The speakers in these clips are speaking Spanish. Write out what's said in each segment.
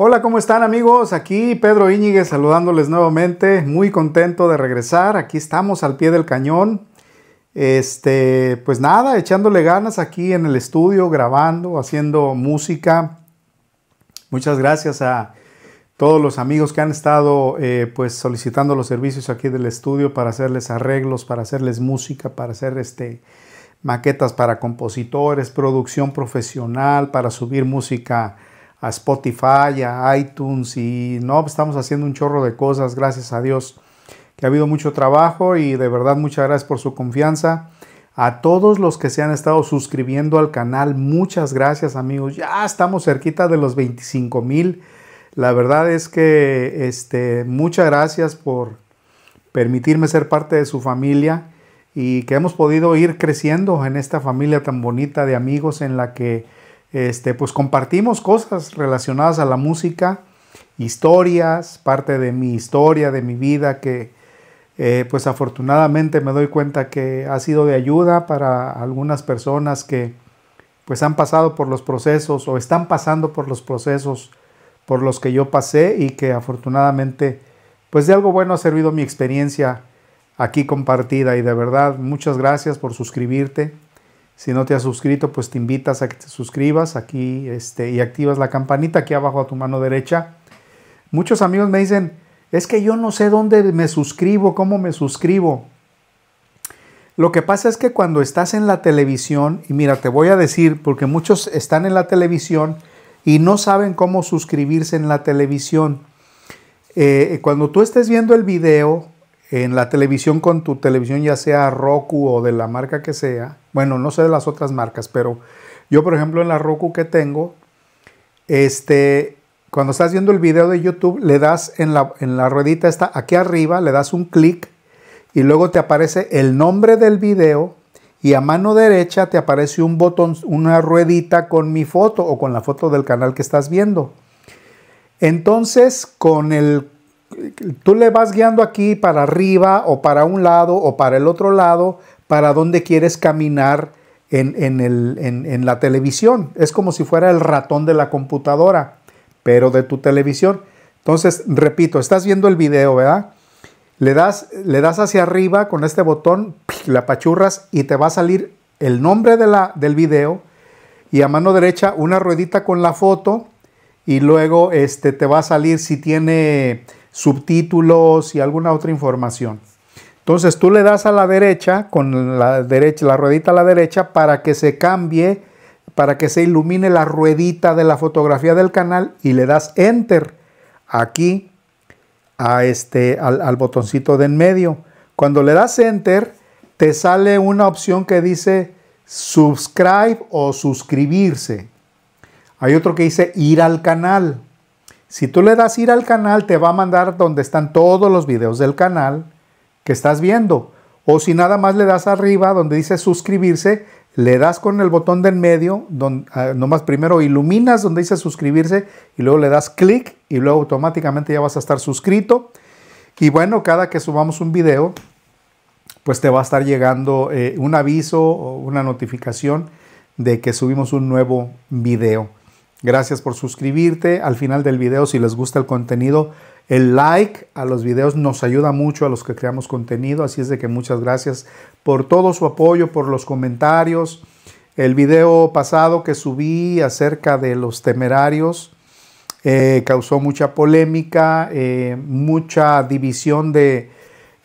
Hola, ¿cómo están amigos? Aquí Pedro Íñiguez saludándoles nuevamente, muy contento de regresar, aquí estamos al pie del cañón. Este, pues nada, echándole ganas aquí en el estudio, grabando, haciendo música. Muchas gracias a todos los amigos que han estado eh, pues solicitando los servicios aquí del estudio para hacerles arreglos, para hacerles música, para hacer este, maquetas para compositores, producción profesional, para subir música a Spotify, a iTunes y no, pues, estamos haciendo un chorro de cosas, gracias a Dios, que ha habido mucho trabajo y de verdad muchas gracias por su confianza. A todos los que se han estado suscribiendo al canal, muchas gracias amigos, ya estamos cerquita de los 25 mil. La verdad es que este, muchas gracias por permitirme ser parte de su familia y que hemos podido ir creciendo en esta familia tan bonita de amigos en la que este, pues compartimos cosas relacionadas a la música, historias, parte de mi historia, de mi vida, que eh, pues afortunadamente me doy cuenta que ha sido de ayuda para algunas personas que pues han pasado por los procesos o están pasando por los procesos por los que yo pasé y que afortunadamente pues de algo bueno ha servido mi experiencia aquí compartida y de verdad muchas gracias por suscribirte. Si no te has suscrito, pues te invitas a que te suscribas aquí este, y activas la campanita aquí abajo a tu mano derecha. Muchos amigos me dicen, es que yo no sé dónde me suscribo, cómo me suscribo. Lo que pasa es que cuando estás en la televisión, y mira, te voy a decir, porque muchos están en la televisión y no saben cómo suscribirse en la televisión. Eh, cuando tú estés viendo el video, en la televisión con tu televisión, ya sea Roku o de la marca que sea, bueno, no sé de las otras marcas, pero yo, por ejemplo, en la Roku que tengo, este, cuando estás viendo el video de YouTube, le das en la, en la ruedita esta, aquí arriba, le das un clic y luego te aparece el nombre del video y a mano derecha te aparece un botón, una ruedita con mi foto o con la foto del canal que estás viendo. Entonces, con el tú le vas guiando aquí para arriba o para un lado o para el otro lado, para donde quieres caminar en, el, en, la televisión. Es como si fuera el ratón de la computadora, pero de tu televisión. Entonces, repito, estás viendo el video, ¿verdad? Le das, le das hacia arriba con este botón, la apachurras y te va a salir el nombre de la, del video y a mano derecha una ruedita con la foto y luego este, te va a salir si tiene subtítulos y alguna otra información. Entonces tú le das a la derecha, con la derecha, la ruedita a la derecha, para que se cambie, para que se ilumine la ruedita de la fotografía del canal y le das Enter aquí a este, al, al botoncito de en medio. Cuando le das Enter, te sale una opción que dice Subscribe o suscribirse. Hay otro que dice ir al canal. Si tú le das ir al canal, te va a mandar donde están todos los videos del canal que estás viendo. O si nada más le das arriba donde dice suscribirse, le das con el botón de en medio, ah, nomás primero iluminas donde dice suscribirse y luego le das clic y luego automáticamente ya vas a estar suscrito. Y bueno, cada que subamos un video, pues te va a estar llegando eh, un aviso o una notificación de que subimos un nuevo video. Gracias por suscribirte. Al final del video, si les gusta el contenido, el like a los videos nos ayuda mucho a los que creamos contenido. Así es de que muchas gracias por todo su apoyo, por los comentarios. El video pasado que subí acerca de los temerarios eh, causó mucha polémica, eh, mucha división de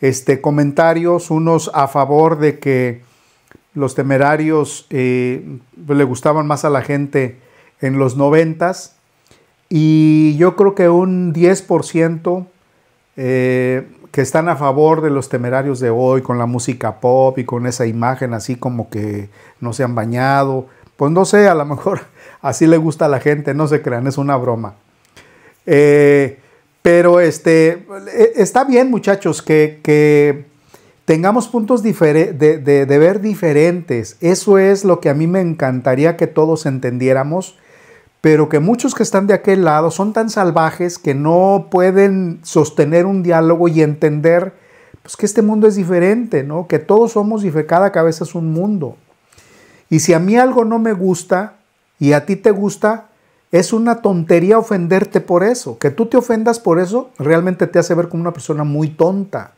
este, comentarios, unos a favor de que los temerarios eh, le gustaban más a la gente en los 90 y yo creo que un 10% eh, que están a favor de los temerarios de hoy con la música pop y con esa imagen así como que no se han bañado. Pues no sé, a lo mejor así le gusta a la gente, no se crean, es una broma. Eh, pero este, e, está bien muchachos que, tengamos puntos de ver diferentes. Eso es lo que a mí me encantaría que todos entendiéramos pero que muchos que están de aquel lado son tan salvajes que no pueden sostener un diálogo y entender pues, que este mundo es diferente, ¿no? que todos somos y cada cabeza es un mundo. Y si a mí algo no me gusta y a ti te gusta, es una tontería ofenderte por eso. Que tú te ofendas por eso realmente te hace ver como una persona muy tonta.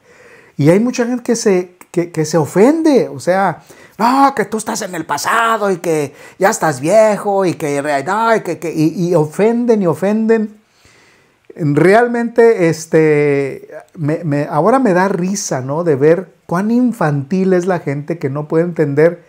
Y hay mucha gente que se, que, se ofende, o sea, no, que tú estás en el pasado y que ya estás viejo y que, que, y, ofenden y ofenden. Realmente, este, ahora me da risa, De ver cuán infantil es la gente que no puede entender.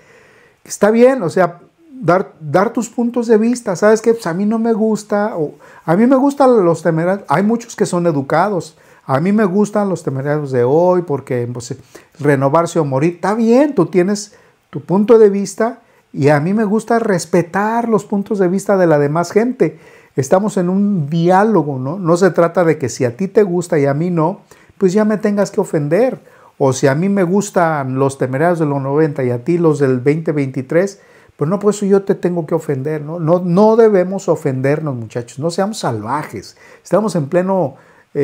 Está bien, o sea, dar, dar tus puntos de vista. ¿Sabes que pues a mí no me gusta, o a mí me gustan los temerarios. Hay muchos que son educados, a mí me gustan los temerarios de hoy porque pues, renovarse o morir, está bien, tú tienes tu punto de vista y a mí me gusta respetar los puntos de vista de la demás gente. Estamos en un diálogo, ¿no? No se trata de que si a ti te gusta y a mí no, pues ya me tengas que ofender. O si a mí me gustan los temerarios de los 90 y a ti los del 2023, pues no, por eso yo te tengo que ofender, ¿no? No, no debemos ofendernos, muchachos, no seamos salvajes. Estamos en pleno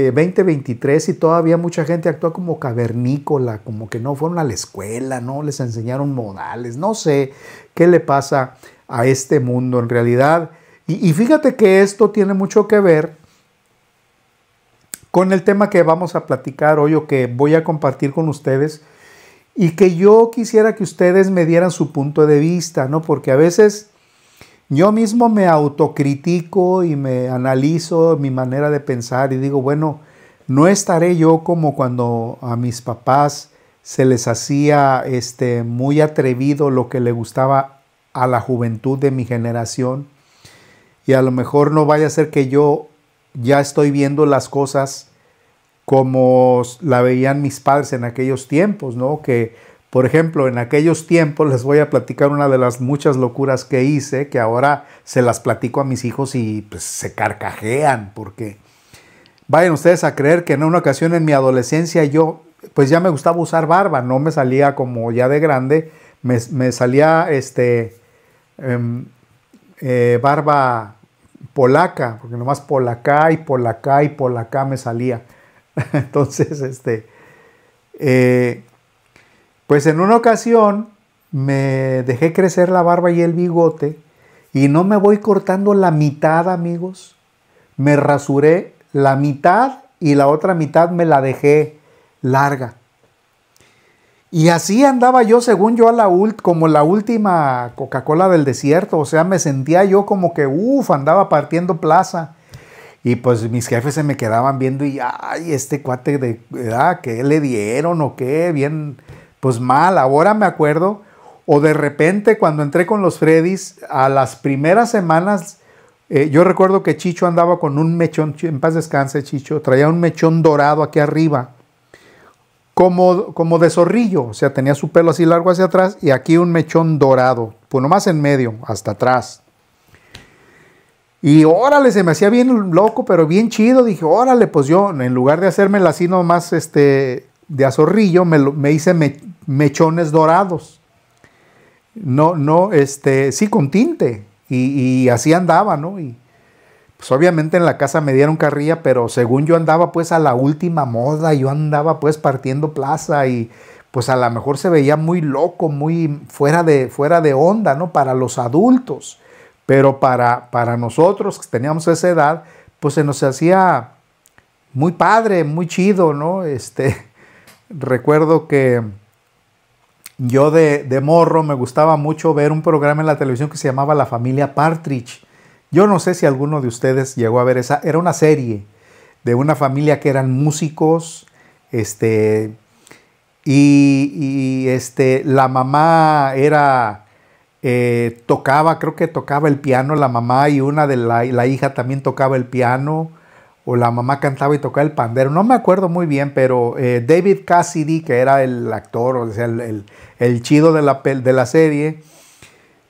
2023 eh, y todavía mucha gente actúa como cavernícola, como que no fueron a la escuela, no les enseñaron modales, no sé qué le pasa a este mundo en realidad. Y, y fíjate que esto tiene mucho que ver con el tema que vamos a platicar hoy o que voy a compartir con ustedes y que yo quisiera que ustedes me dieran su punto de vista, ¿no? Porque a veces yo mismo me autocritico y me analizo mi manera de pensar y digo, bueno, no estaré yo como cuando a mis papás se les hacía este, muy atrevido lo que le gustaba a la juventud de mi generación. Y a lo mejor no vaya a ser que yo ya estoy viendo las cosas como la veían mis padres en aquellos tiempos, ¿no? Que por ejemplo, en aquellos tiempos les voy a platicar una de las muchas locuras que hice, que ahora se las platico a mis hijos y pues, se carcajean, porque vayan ustedes a creer que en una ocasión en mi adolescencia yo, pues ya me gustaba usar barba, no me salía como ya de grande, me, salía este, em, eh, barba polaca, porque nomás polaca y polaca y polaca me salía. Entonces, este... Eh, pues en una ocasión me dejé crecer la barba y el bigote y no me voy cortando la mitad, amigos. Me rasuré la mitad y la otra mitad me la dejé larga. Y así andaba yo, según yo, a la como la última Coca-Cola del desierto. O sea, me sentía yo como que, uff, andaba partiendo plaza. Y pues mis jefes se me quedaban viendo y, ay, este cuate de que le dieron o qué? Bien, pues mal, ahora me acuerdo. O de repente cuando entré con los Freddys, a las primeras semanas, eh, yo recuerdo que Chicho andaba con un mechón, en paz descanse Chicho, traía un mechón dorado aquí arriba, como, como de zorrillo, o sea, tenía su pelo así largo hacia atrás y aquí un mechón dorado, pues nomás en medio, hasta atrás. Y órale, se me hacía bien loco, pero bien chido. Dije, órale, pues yo, en lugar de hacerme así nomás este, de azorrillo, me, me hice me, mechones dorados. No, no, este, sí, con tinte. Y, así andaba, ¿no? Y pues obviamente en la casa me dieron carrilla, pero según yo andaba pues a la última moda, yo andaba pues partiendo plaza y pues a lo mejor se veía muy loco, muy fuera de, fuera de onda, ¿no? Para los adultos. Pero para, para nosotros que teníamos esa edad, pues se nos hacía muy padre, muy chido, ¿no? Este, recuerdo que yo de, morro me gustaba mucho ver un programa en la televisión que se llamaba La familia Partridge. Yo no sé si alguno de ustedes llegó a ver esa. Era una serie de una familia que eran músicos. Este. Y, este. La mamá era. Eh, tocaba, creo que tocaba el piano la mamá y una de la, la hija también tocaba el piano o la mamá cantaba y tocaba el pandero. No me acuerdo muy bien, pero eh, David Cassidy, que era el actor, o sea, el, chido de la, de la serie,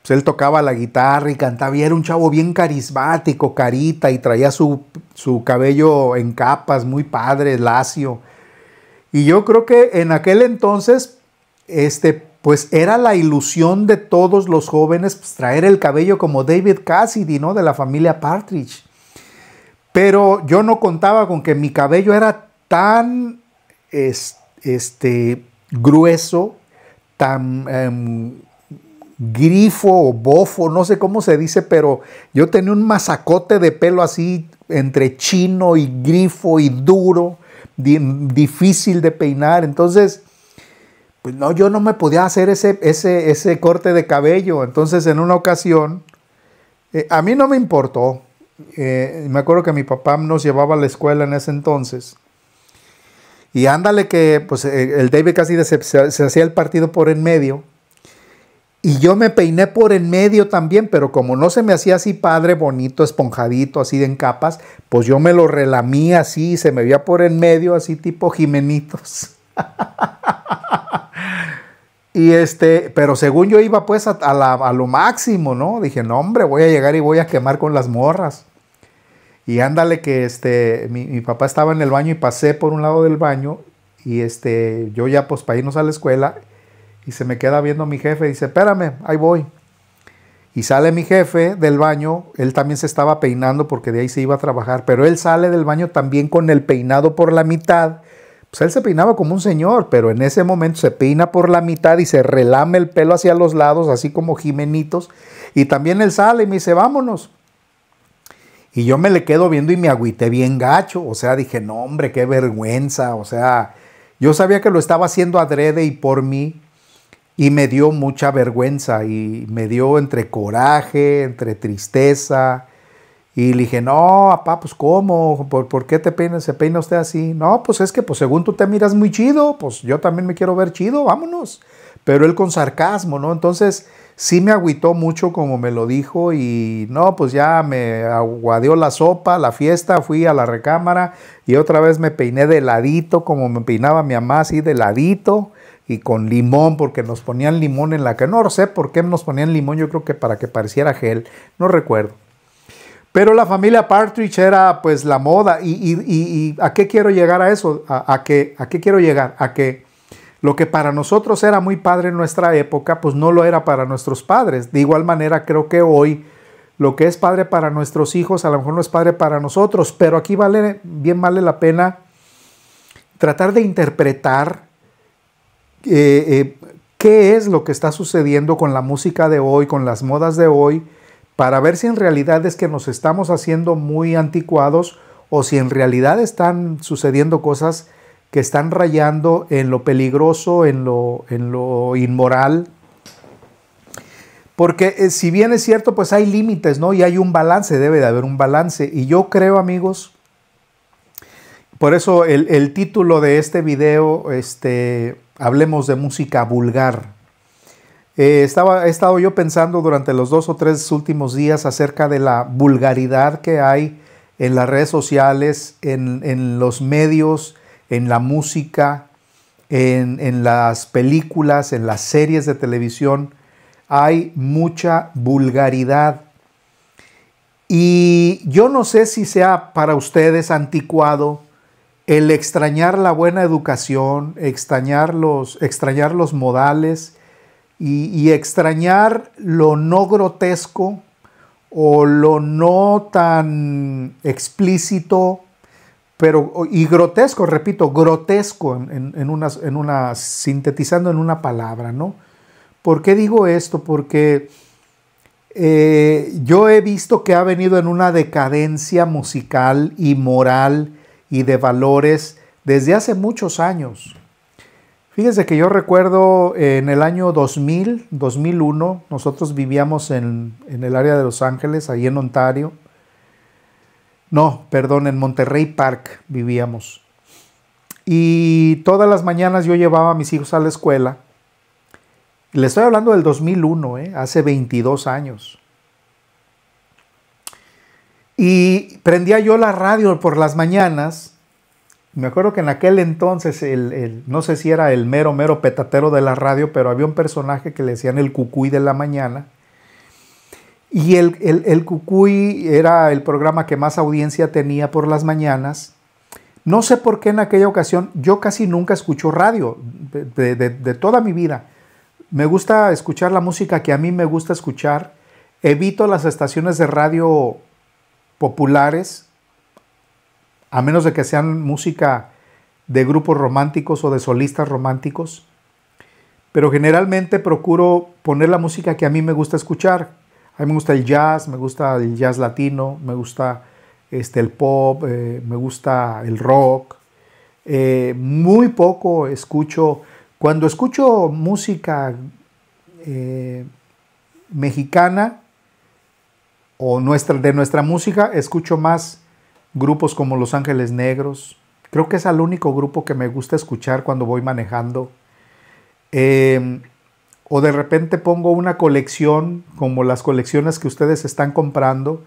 pues él tocaba la guitarra y cantaba. Y era un chavo bien carismático, carita, y traía su, cabello en capas, muy padre, lacio. Y yo creo que en aquel entonces, este, pues era la ilusión de todos los jóvenes pues, traer el cabello como David Cassidy, ¿no? De la familia Partridge. Pero yo no contaba con que mi cabello era tan este, grueso, tan em, grifo o bofo, no sé cómo se dice, pero yo tenía un masacote de pelo así entre chino y grifo y duro, difícil de peinar. Entonces, pues no, yo no me podía hacer ese, ese, corte de cabello. Entonces, en una ocasión, eh, a mí no me importó. Eh, me acuerdo que mi papá nos llevaba a la escuela en ese entonces. Y ándale que pues eh, el David casi se, hacía el partido por en medio. Y yo me peiné por en medio también, pero como no se me hacía así padre, bonito, esponjadito, así de en capas, pues yo me lo relamí así, y se me veía por en medio, así tipo Jimenitos. Y este, pero según yo iba pues a, lo máximo, ¿no? Dije, no hombre, voy a llegar y voy a quemar con las morras. Y ándale que este, mi, mi, papá estaba en el baño y pasé por un lado del baño y este, yo ya pues para irnos a la escuela y se me queda viendo mi jefe y dice, espérame, ahí voy. Y sale mi jefe del baño, él también se estaba peinando porque de ahí se iba a trabajar, pero él sale del baño también con el peinado por la mitad pues él se peinaba como un señor, pero en ese momento se peina por la mitad y se relame el pelo hacia los lados, así como Jimenitos. Y también él sale y me dice, vámonos. Y yo me le quedo viendo y me agüité bien gacho. O sea, dije, no, hombre, qué vergüenza. O sea, yo sabía que lo estaba haciendo adrede y por mí. Y me dio mucha vergüenza y me dio entre coraje, entre tristeza, y le dije, no, papá, pues ¿cómo? ¿Por, qué te peina, se peina usted así? No, pues es que pues, según tú te miras muy chido, pues yo también me quiero ver chido, vámonos. Pero él con sarcasmo, ¿no? Entonces sí me agüitó mucho como me lo dijo y no, pues ya me aguadeó la sopa, la fiesta, fui a la recámara y otra vez me peiné de ladito, como me peinaba mi mamá, así de ladito y con limón, porque nos ponían limón en la que no sé por qué nos ponían limón, yo creo que para que pareciera gel, no recuerdo. Pero la familia Partridge era pues la moda. ¿Y, a qué quiero llegar a eso? ¿A, qué, quiero llegar? A que lo que para nosotros era muy padre en nuestra época, pues no lo era para nuestros padres. De igual manera, creo que hoy lo que es padre para nuestros hijos a lo mejor no es padre para nosotros, pero aquí vale, bien vale la pena tratar de interpretar eh, eh, qué es lo que está sucediendo con la música de hoy, con las modas de hoy, para ver si en realidad es que nos estamos haciendo muy anticuados o si en realidad están sucediendo cosas que están rayando en lo peligroso, en lo, en lo inmoral. Porque eh, si bien es cierto, pues hay límites, ¿no? Y hay un balance, debe de haber un balance. Y yo creo, amigos, por eso el, título de este video, este, hablemos de música vulgar, eh, estaba, he estado yo pensando durante los dos o tres últimos días acerca de la vulgaridad que hay en las redes sociales, en, los medios, en la música, en, las películas, en las series de televisión. Hay mucha vulgaridad. Y yo no sé si sea para ustedes anticuado el extrañar la buena educación, extrañar extrañar los modales, y, extrañar lo no grotesco o lo no tan explícito, pero, y grotesco, repito, grotesco en, una, sintetizando en una palabra, ¿no? ¿Por qué digo esto? Porque eh, yo he visto que ha venido en una decadencia musical y moral y de valores desde hace muchos años. Fíjense que yo recuerdo en el año 2000, 2001, nosotros vivíamos en, el área de Los Ángeles, ahí en Ontario. No, perdón, en Monterrey Park vivíamos. Y todas las mañanas yo llevaba a mis hijos a la escuela. Le estoy hablando del 2001, ¿eh? hace 22 años. Y prendía yo la radio por las mañanas me acuerdo que en aquel entonces, el, no sé si era el mero, mero petatero de la radio, pero había un personaje que le decían el cucuy de la mañana. Y el, el cucuy era el programa que más audiencia tenía por las mañanas. No sé por qué en aquella ocasión, yo casi nunca escucho radio de toda mi vida. Me gusta escuchar la música que a mí me gusta escuchar. Evito las estaciones de radio populares a menos de que sean música de grupos románticos o de solistas románticos. Pero generalmente procuro poner la música que a mí me gusta escuchar. A mí me gusta el jazz, me gusta el jazz latino, me gusta este, el pop, eh, me gusta el rock. Eh, muy poco escucho, cuando escucho música eh, mexicana o nuestra, de nuestra música, escucho más Grupos como Los Ángeles Negros. Creo que es el único grupo que me gusta escuchar cuando voy manejando. Em, o de repente pongo una colección como las colecciones que ustedes están comprando,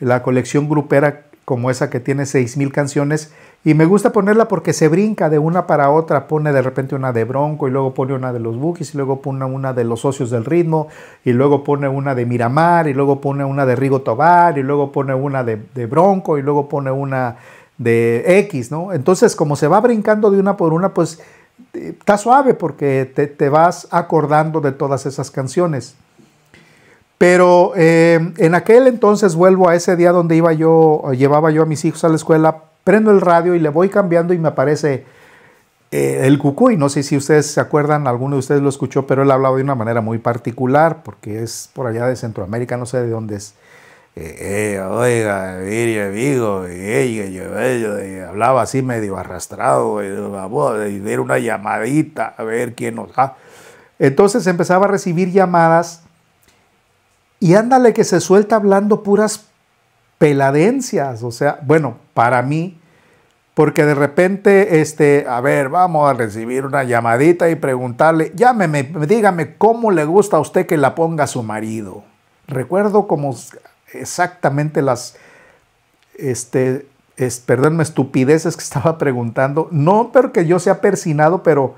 la colección grupera como esa que tiene 6.000 canciones y me gusta ponerla porque se brinca de una para otra, pone de repente una de Bronco y luego pone una de los Bookies y luego pone una de los socios del ritmo y luego pone una de Miramar y luego pone una de Rigo Tobar y luego pone una de, Bronco y luego pone una de X, ¿no? Entonces como se va brincando de una por una, pues eh, está suave porque te, vas acordando de todas esas canciones. Pero eh, en aquel entonces vuelvo a ese día donde iba yo, llevaba yo a mis hijos a la escuela prendo el radio y le voy cambiando y me aparece eh, el cucuy. No sé si ustedes se acuerdan, alguno de ustedes lo escuchó, pero él hablaba de una manera muy particular porque es por allá de Centroamérica, no sé de dónde es. Eh, eh, oiga, mire, yo, hablaba así medio arrastrado, y, ver una llamadita a ver quién nos... Entonces empezaba a recibir llamadas y ándale que se suelta hablando puras peladencias, o sea, bueno, para mí, porque de repente, este, a ver, vamos a recibir una llamadita y preguntarle, llámeme, dígame cómo le gusta a usted que la ponga su marido. Recuerdo como exactamente las, este, es, perdón, estupideces que estaba preguntando, no porque yo sea persinado, pero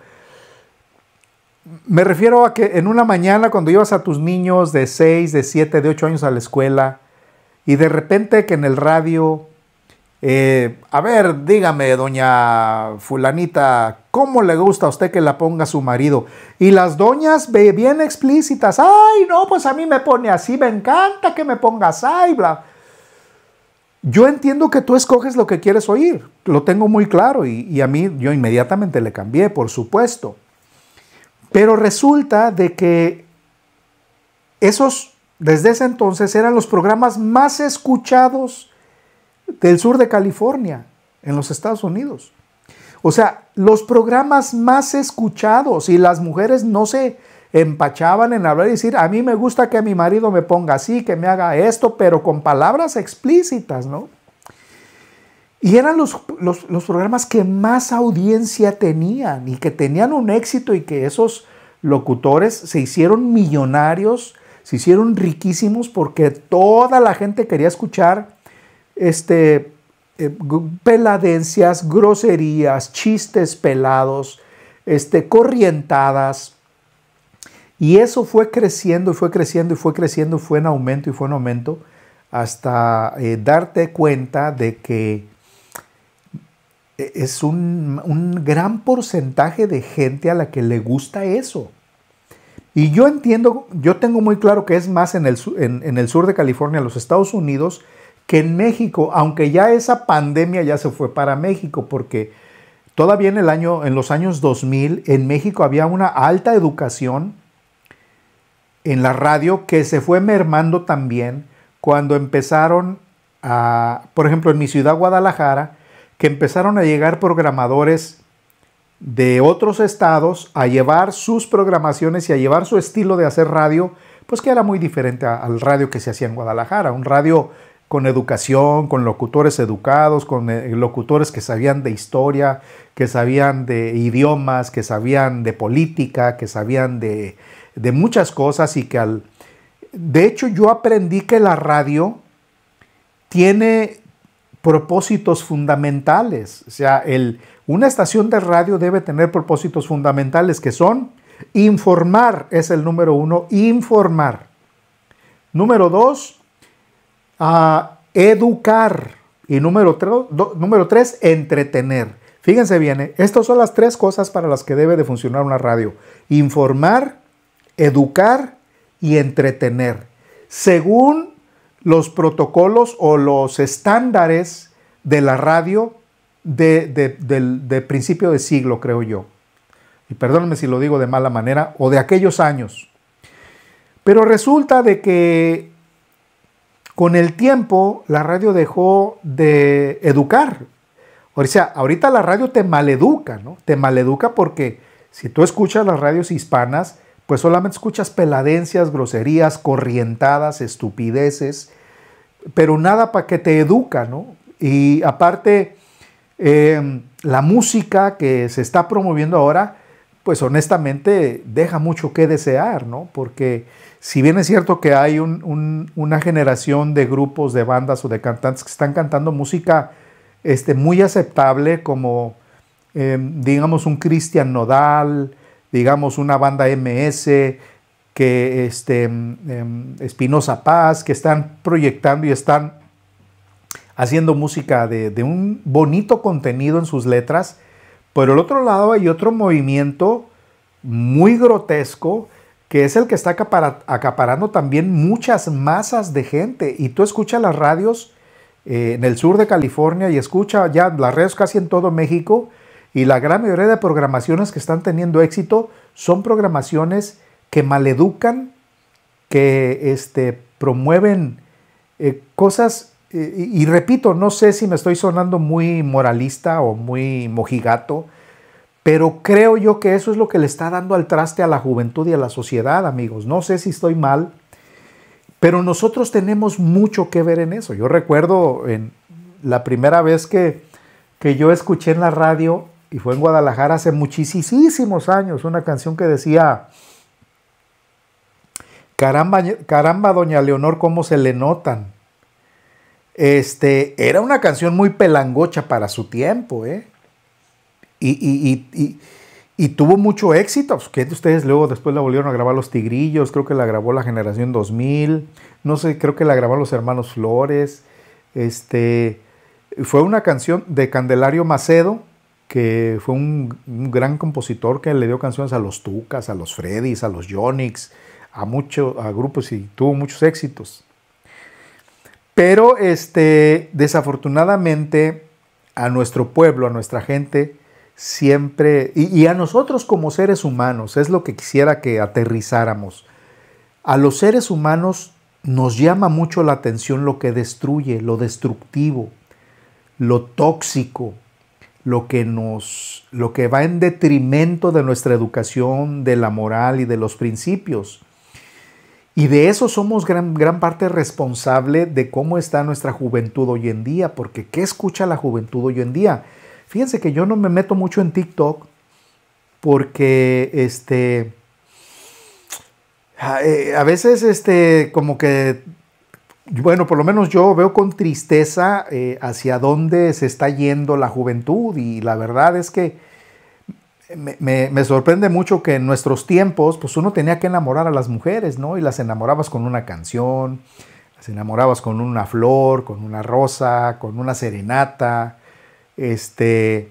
me refiero a que en una mañana cuando ibas a tus niños de 6, de 7, de 8 años a la escuela, y de repente que en el radio, eh, a ver, dígame, doña fulanita, ¿cómo le gusta a usted que la ponga su marido? Y las doñas bien explícitas, ay, no, pues a mí me pone así, me encanta que me pongas ay, bla. Yo entiendo que tú escoges lo que quieres oír, lo tengo muy claro y, y a mí yo inmediatamente le cambié, por supuesto. Pero resulta de que esos desde ese entonces eran los programas más escuchados del sur de California, en los Estados Unidos. O sea, los programas más escuchados y las mujeres no se empachaban en hablar y decir, a mí me gusta que mi marido me ponga así, que me haga esto, pero con palabras explícitas, ¿no? Y eran los, los programas que más audiencia tenían y que tenían un éxito y que esos locutores se hicieron millonarios se hicieron riquísimos porque toda la gente quería escuchar este, eh, peladencias, groserías, chistes pelados, este, corrientadas. Y eso fue creciendo y fue creciendo y fue creciendo, fue en aumento y fue en aumento, hasta eh, darte cuenta de que eh, es un gran porcentaje de gente a la que le gusta eso. Y yo entiendo, yo tengo muy claro que es más en el, sur de California, los Estados Unidos, que en México, aunque ya esa pandemia ya se fue para México, porque todavía en el año, en los años 2000, en México había una alta educación en la radio que se fue mermando también cuando empezaron a, por ejemplo, en mi ciudad Guadalajara, que empezaron a llegar programadores de otros estados a llevar sus programaciones y a llevar su estilo de hacer radio, pues que era muy diferente al radio que se hacía en Guadalajara, un radio con educación, con locutores educados, con eh, locutores que sabían de historia, que sabían de idiomas, que sabían de política, que sabían de, muchas cosas y que al... De hecho yo aprendí que la radio tiene propósitos fundamentales. O sea, el, una estación de radio debe tener propósitos fundamentales que son informar, es el número uno, informar. Número dos, ah, educar. Y número, número tres, entretener. Fíjense bien, ¿eh? estas son las tres cosas para las que debe de funcionar una radio. Informar, educar y entretener. Según los protocolos o los estándares de la radio de, principio de siglo, creo yo. Y perdónenme si lo digo de mala manera, o de aquellos años. Pero resulta de que con el tiempo la radio dejó de educar. O sea, ahorita la radio te maleduca, ¿no? Te maleduca porque si tú escuchas las radios hispanas, pues solamente escuchas peladencias, groserías, corrientadas, estupideces, pero nada para que te educa, ¿no? Y aparte, em, la música que se está promoviendo ahora, pues honestamente deja mucho que desear, ¿no? Porque si bien es cierto que hay una generación de grupos, de bandas o de cantantes que están cantando música este, muy aceptable, como em, digamos un Christian Nodal, digamos, una banda MS, que este, em, em, Espinosa Paz, que están proyectando y están haciendo música de, un bonito contenido en sus letras. Por el otro lado hay otro movimiento muy grotesco que es el que está acaparando también muchas masas de gente. Y tú escuchas las radios eh, en el sur de California y escucha ya las redes casi en todo México y la gran mayoría de programaciones que están teniendo éxito son programaciones que maleducan, que este, promueven eh, cosas, eh, y, repito, no sé si me estoy sonando muy moralista o muy mojigato, pero creo yo que eso es lo que le está dando al traste a la juventud y a la sociedad, amigos. No sé si estoy mal, pero nosotros tenemos mucho que ver en eso. Yo recuerdo en la primera vez que, que yo escuché en la radio y fue en Guadalajara hace muchísimos años, una canción que decía, caramba, caramba doña Leonor, cómo se le notan. Este, era una canción muy pelangocha para su tiempo, ¿eh? Y, tuvo mucho éxito. Pues, que ustedes luego después la volvieron a grabar Los Tigrillos, creo que la grabó la generación 2000, no sé, creo que la grabaron los hermanos Flores. Este, fue una canción de Candelario Macedo, que fue un, gran compositor que le dio canciones a los Tucas, a los Freddys, a los Jonix, a, muchos a grupos y tuvo muchos éxitos. Pero este, desafortunadamente a nuestro pueblo, a nuestra gente, siempre, y, a nosotros como seres humanos, es lo que quisiera que aterrizáramos, a los seres humanos nos llama mucho la atención lo que destruye, lo destructivo, lo tóxico, lo que nos lo que va en detrimento de nuestra educación, de la moral y de los principios. Y de eso somos gran, gran parte responsable de cómo está nuestra juventud hoy en día, porque ¿qué escucha la juventud hoy en día? Fíjense que yo no me meto mucho en TikTok porque este ah, eh, a veces este como que bueno, por lo menos yo veo con tristeza eh, hacia dónde se está yendo la juventud y la verdad es que me, sorprende mucho que en nuestros tiempos, pues uno tenía que enamorar a las mujeres, ¿no? Y las enamorabas con una canción, las enamorabas con una flor, con una rosa, con una serenata, este...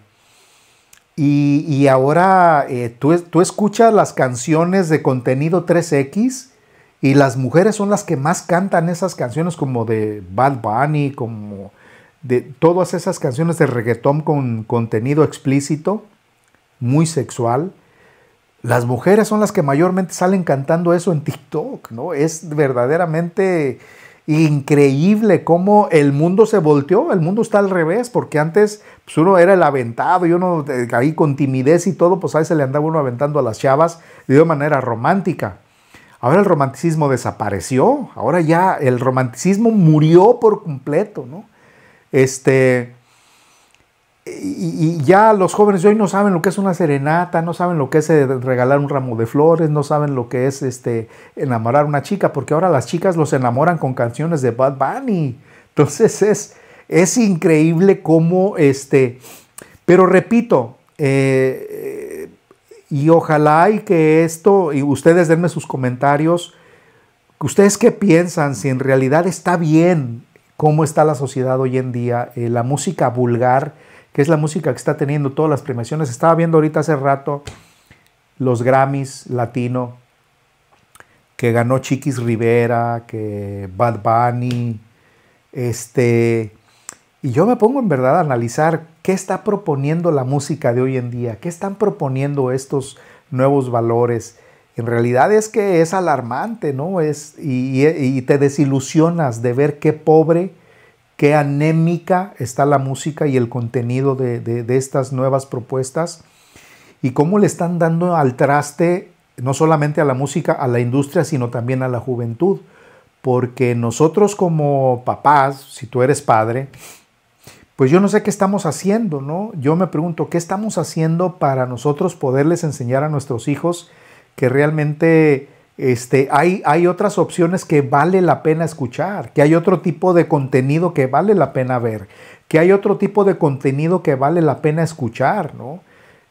Y, ahora eh, tú, tú escuchas las canciones de contenido 3X y las mujeres son las que más cantan esas canciones como de Bad Bunny, como de todas esas canciones de reggaetón con contenido explícito, muy sexual. Las mujeres son las que mayormente salen cantando eso en TikTok, ¿no? Es verdaderamente increíble cómo el mundo se volteó, el mundo está al revés, porque antes pues, uno era el aventado y uno eh, ahí con timidez y todo, pues ahí se le andaba uno aventando a las chavas de una manera romántica. Ahora el romanticismo desapareció, ahora ya el romanticismo murió por completo, ¿no? Este, y, ya los jóvenes de hoy no saben lo que es una serenata, no saben lo que es eh, regalar un ramo de flores, no saben lo que es este, enamorar a una chica, porque ahora las chicas los enamoran con canciones de Bad Bunny. Entonces es, es increíble cómo este, pero repito, eh, y ojalá y que esto, y ustedes denme sus comentarios, ustedes qué piensan, si en realidad está bien cómo está la sociedad hoy en día, eh, la música vulgar, que es la música que está teniendo todas las premiaciones. Estaba viendo ahorita hace rato los Grammys latino, que ganó Chiquis Rivera, que Bad Bunny, este, y yo me pongo en verdad a analizar qué está proponiendo la música de hoy en día, qué están proponiendo estos nuevos valores. En realidad es que es alarmante, ¿no? Es, y, te desilusionas de ver qué pobre, qué anémica está la música y el contenido de, de estas nuevas propuestas y cómo le están dando al traste no solamente a la música, a la industria, sino también a la juventud. Porque nosotros como papás, si tú eres padre, pues yo no sé qué estamos haciendo, ¿no? Yo me pregunto, ¿qué estamos haciendo para nosotros poderles enseñar a nuestros hijos que realmente este, hay, hay otras opciones que vale la pena escuchar, que hay otro tipo de contenido que vale la pena ver, que hay otro tipo de contenido que vale la pena escuchar, ¿no?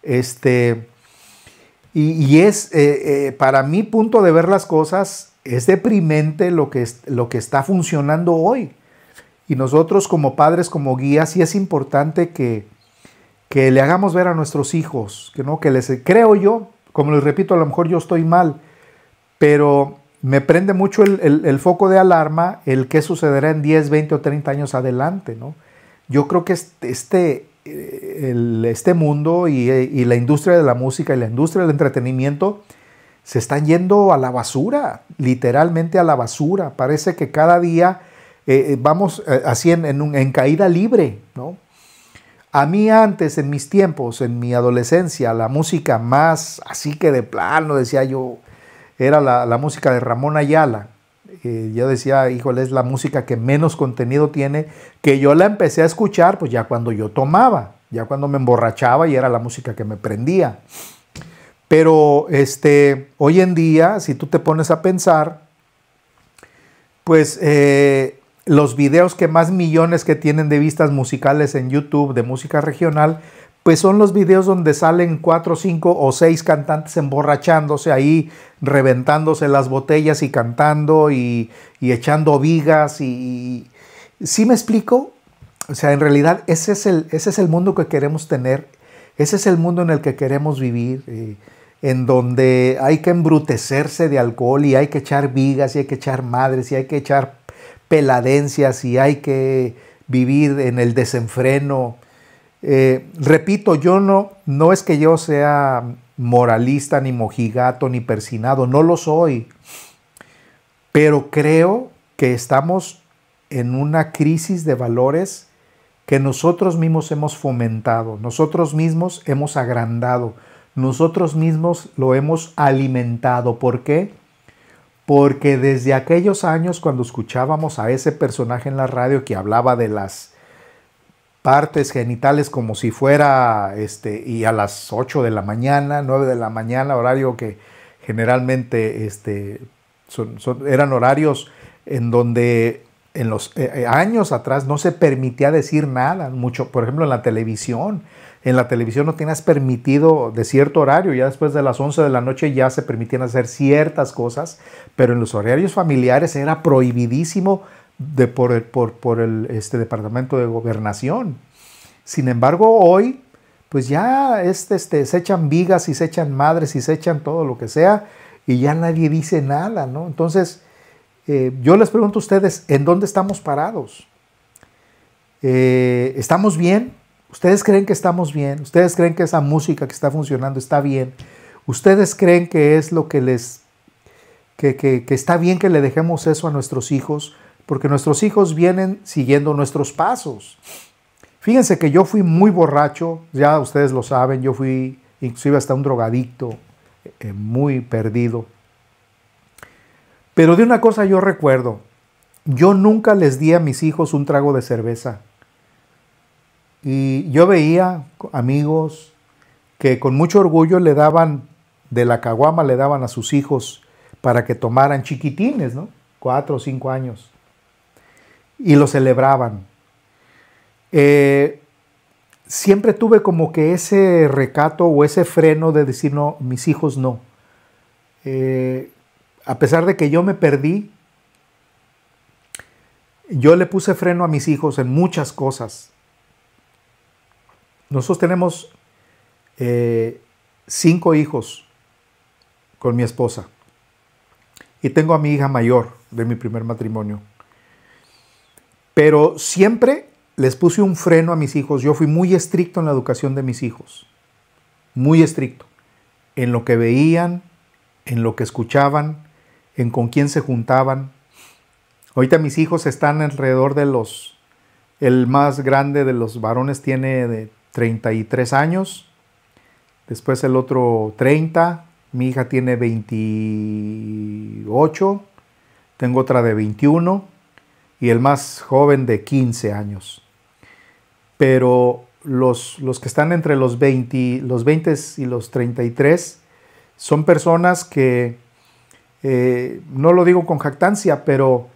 Este, y, es, eh, eh, para mi punto de ver las cosas, es deprimente lo que, lo que está funcionando hoy. Y nosotros como padres, como guías, sí es importante que, que le hagamos ver a nuestros hijos, que no, que les creo yo, como les repito, a lo mejor yo estoy mal, pero me prende mucho el, el, foco de alarma el qué sucederá en 10, 20 o 30 años adelante, ¿no? Yo creo que este, este, eh, este mundo y, la industria de la música y la industria del entretenimiento se están yendo a la basura, literalmente a la basura. Parece que cada día eh, eh, vamos eh, así en, caída libre, ¿no? A mí antes, en mis tiempos, en mi adolescencia, la música más así que de plano, decía yo, era la, música de Ramón Ayala. yo decía, híjole, es la música que menos contenido tiene, que yo la empecé a escuchar pues ya cuando yo tomaba, ya cuando me emborrachaba y era la música que me prendía. Pero este, hoy en día, si tú te pones a pensar, pues los videos que más millones que tienen de vistas musicales en YouTube de música regional, pues son los videos donde salen cuatro, cinco o seis cantantes emborrachándose ahí, reventándose las botellas y cantando y, echando vigas y, ¿Sí me explico? O sea, en realidad ese es, el, ese es el mundo que queremos tener, ese es el mundo en el que queremos vivir, eh, en donde hay que embrutecerse de alcohol y hay que echar vigas y hay que echar madres y hay que echar peladencias y hay que vivir en el desenfreno. Eh, repito, yo no, no es que yo sea moralista, ni mojigato, ni persinado, no lo soy, pero creo que estamos en una crisis de valores que nosotros mismos hemos fomentado, nosotros mismos hemos agrandado, nosotros mismos lo hemos alimentado. ¿Por qué? porque desde aquellos años cuando escuchábamos a ese personaje en la radio que hablaba de las partes genitales como si fuera, este, y a las 8 de la mañana, 9 de la mañana, horario que generalmente este, eran horarios en donde en los eh, eh, años atrás no se permitía decir nada, mucho, por ejemplo en la televisión, en la televisión no tenías permitido de cierto horario, ya después de las 11 de la noche ya se permitían hacer ciertas cosas, pero en los horarios familiares era prohibidísimo de por, el, este departamento de gobernación. Sin embargo, hoy, pues ya este, se echan vigas y se echan madres y se echan todo lo que sea y ya nadie dice nada, ¿no? Entonces, eh, yo les pregunto a ustedes, ¿en dónde estamos parados? Eh, ¿Estamos bien? ¿Ustedes creen que estamos bien? ¿Ustedes creen que esa música que está funcionando está bien? ¿Ustedes creen que es lo que les... que, está bien que le dejemos eso a nuestros hijos? Porque nuestros hijos vienen siguiendo nuestros pasos. Fíjense que yo fui muy borracho, ya ustedes lo saben, yo fui inclusive hasta un drogadicto, eh, muy perdido. Pero de una cosa yo recuerdo, yo nunca les di a mis hijos un trago de cerveza. Y yo veía amigos que con mucho orgullo le daban, de la caguama le daban a sus hijos para que tomaran chiquitines, ¿no? Cuatro o cinco años. Y lo celebraban. Eh, siempre tuve como que ese recato o ese freno de decir, no, mis hijos no. Eh, a pesar de que yo me perdí, yo le puse freno a mis hijos en muchas cosas. Nosotros tenemos eh, cinco hijos con mi esposa. Y tengo a mi hija mayor de mi primer matrimonio. Pero siempre les puse un freno a mis hijos. Yo fui muy estricto en la educación de mis hijos. Muy estricto. En lo que veían, en lo que escuchaban, en con quién se juntaban. Ahorita mis hijos están alrededor de los... El más grande de los varones tiene de 33 años, después el otro 30, mi hija tiene 28, tengo otra de 21 y el más joven de 15 años. Pero los, los que están entre los 20, los 20 y los 33 son personas que, eh, no lo digo con jactancia, pero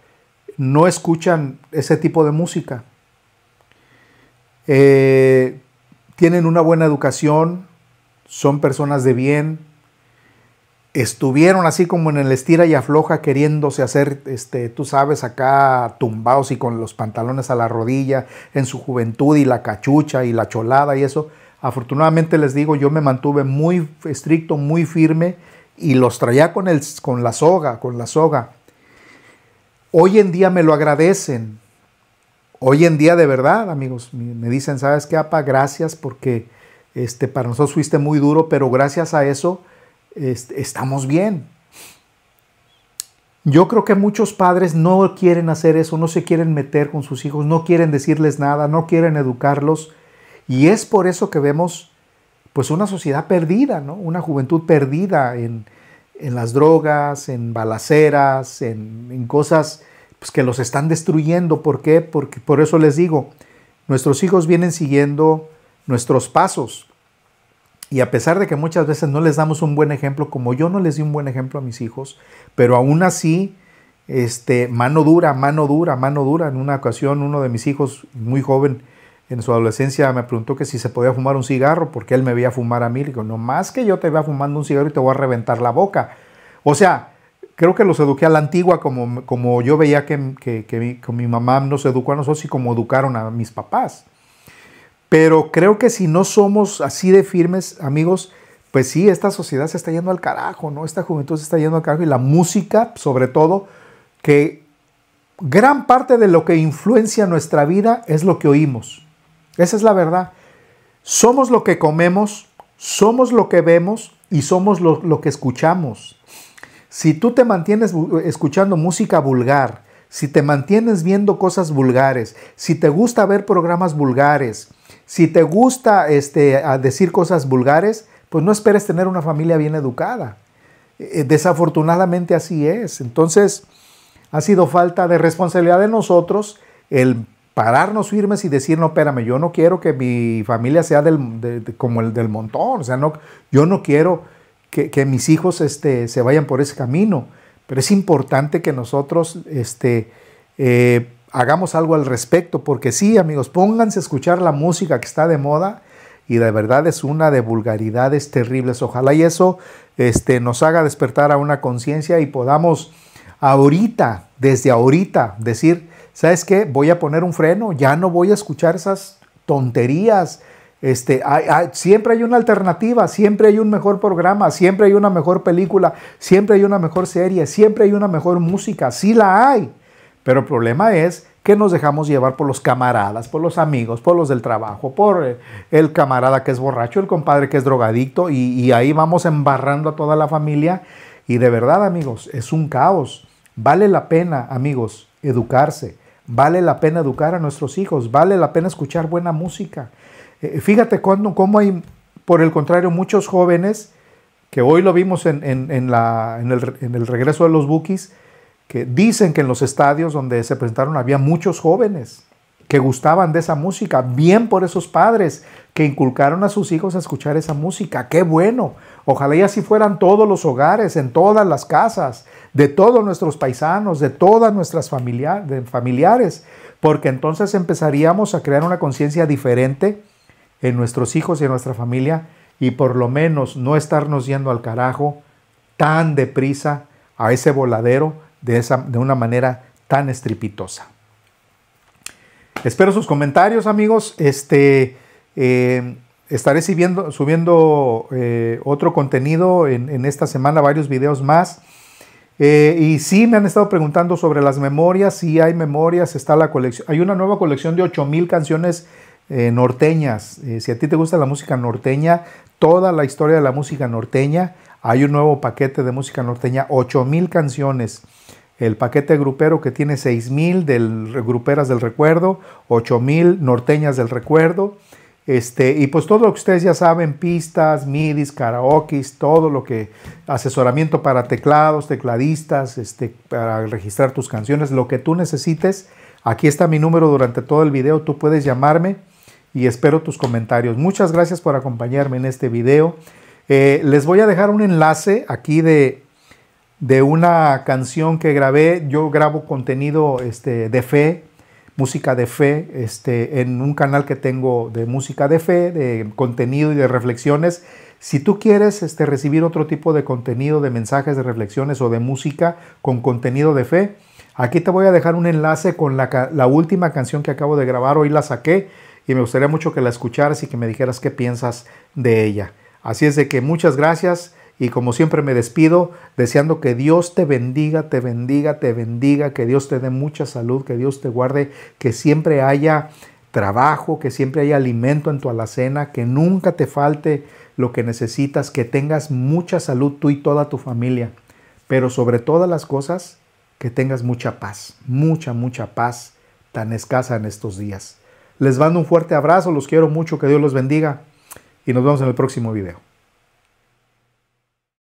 no escuchan ese tipo de música. Eh, tienen una buena educación, son personas de bien, estuvieron así como en el estira y afloja queriéndose hacer, este, tú sabes, acá tumbados y con los pantalones a la rodilla en su juventud y la cachucha y la cholada y eso. Afortunadamente les digo, yo me mantuve muy estricto, muy firme y los traía con, el, con la soga, con la soga. Hoy en día me lo agradecen, hoy en día de verdad, amigos, me dicen, ¿sabes qué, APA? Gracias porque este, para nosotros fuiste muy duro, pero gracias a eso este, estamos bien. Yo creo que muchos padres no quieren hacer eso, no se quieren meter con sus hijos, no quieren decirles nada, no quieren educarlos. Y es por eso que vemos pues una sociedad perdida, ¿no? Una juventud perdida en, las drogas, en balaceras, en, en cosas pues que los están destruyendo. ¿Por qué? Porque por eso les digo, nuestros hijos vienen siguiendo nuestros pasos. Y a pesar de que muchas veces no les damos un buen ejemplo, como yo no les di un buen ejemplo a mis hijos, pero aún así, este, mano dura, mano dura, mano dura. En una ocasión, uno de mis hijos, muy joven, en su adolescencia, me preguntó que si se podía fumar un cigarro, porque él me veía fumar a mí. Le digo, no más que yo te vea fumando un cigarro y te voy a reventar la boca. O sea, creo que los eduqué a la antigua, como, como yo veía que, mi, mamá nos educó a nosotros y como educaron a mis papás. Pero creo que si no somos así de firmes, amigos, pues sí, esta sociedad se está yendo al carajo, ¿no? Esta juventud se está yendo al carajo y la música, sobre todo, que gran parte de lo que influencia nuestra vida es lo que oímos. Esa es la verdad. Somos lo que comemos, somos lo que vemos y somos lo, lo que escuchamos. Si tú te mantienes escuchando música vulgar, si te mantienes viendo cosas vulgares, si te gusta ver programas vulgares, si te gusta este, decir cosas vulgares, pues no esperes tener una familia bien educada. Eh, desafortunadamente así es. Entonces, ha sido falta de responsabilidad de nosotros el pararnos firmes y decir, no, espérame, yo no quiero que mi familia sea como el del montón, o sea, no, yo no quiero que, mis hijos este, se vayan por ese camino, pero es importante que nosotros este, eh, hagamos algo al respecto, porque sí, amigos, pónganse a escuchar la música que está de moda y de verdad es una de vulgaridades terribles. Ojalá y eso este, nos haga despertar a una conciencia y podamos ahorita, desde ahorita, decir, ¿sabes qué? Voy a poner un freno, ya no voy a escuchar esas tonterías, este, siempre hay una alternativa, siempre hay un mejor programa, siempre hay una mejor película, siempre hay una mejor serie, siempre hay una mejor música, sí la hay. Pero el problema es que nos dejamos llevar por los camaradas, por los amigos, por los del trabajo, por eh, el camarada que es borracho, el compadre que es drogadicto y ahí vamos embarrando a toda la familia. Y de verdad amigos, es un caos. Vale la pena amigos educarse, vale la pena educar a nuestros hijos, vale la pena escuchar buena música eh, fíjate cuando, cómo hay, por el contrario, muchos jóvenes, que hoy lo vimos en, el, regreso de los Bookies, que dicen que en los estadios donde se presentaron había muchos jóvenes que gustaban de esa música, bien por esos padres que inculcaron a sus hijos a escuchar esa música, qué bueno. Ojalá y así fueran todos los hogares, en todas las casas, de todos nuestros paisanos, de todas nuestras de familiares, porque entonces empezaríamos a crear una conciencia diferente en nuestros hijos y en nuestra familia y por lo menos no estarnos yendo al carajo tan deprisa a ese voladero de, esa, de una manera tan estripitosa. Espero sus comentarios amigos. Este, eh, estaré subiendo, eh, otro contenido en, esta semana, varios videos más. Eh, y si me han estado preguntando sobre las memorias, si hay memorias, está la colección. Hay una nueva colección de 8.000 canciones eh, norteñas. Eh, si a ti te gusta la música norteña, toda la historia de la música norteña, hay un nuevo paquete de música norteña, 8000 canciones. El paquete grupero que tiene 6000 del gruperas del recuerdo, 8000 norteñas del recuerdo. Este, y pues todo lo que ustedes ya saben, pistas, midis, karaokis, todo lo que, asesoramiento para teclados, tecladistas, este, para registrar tus canciones, lo que tú necesites. Aquí está mi número durante todo el video, tú puedes llamarme y espero tus comentarios. Muchas gracias por acompañarme en este video. Eh, les voy a dejar un enlace aquí de, de una canción que grabé. Yo grabo contenido este, de fe, música de fe, este, en un canal que tengo de música de fe, de contenido y de reflexiones. Si tú quieres este, recibir otro tipo de contenido, de mensajes, de reflexiones o de música con contenido de fe, aquí te voy a dejar un enlace con la, la última canción que acabo de grabar. Hoy la saqué y me gustaría mucho que la escucharas y que me dijeras qué piensas de ella. Así es de que muchas gracias y como siempre me despido deseando que Dios te bendiga, te bendiga, te bendiga, que Dios te dé mucha salud, que Dios te guarde, que siempre haya trabajo, que siempre haya alimento en tu alacena, que nunca te falte lo que necesitas, que tengas mucha salud tú y toda tu familia, pero sobre todas las cosas, que tengas mucha paz, mucha, mucha paz tan escasa en estos días. Les mando un fuerte abrazo, los quiero mucho, que Dios los bendiga y nos vemos en el próximo video.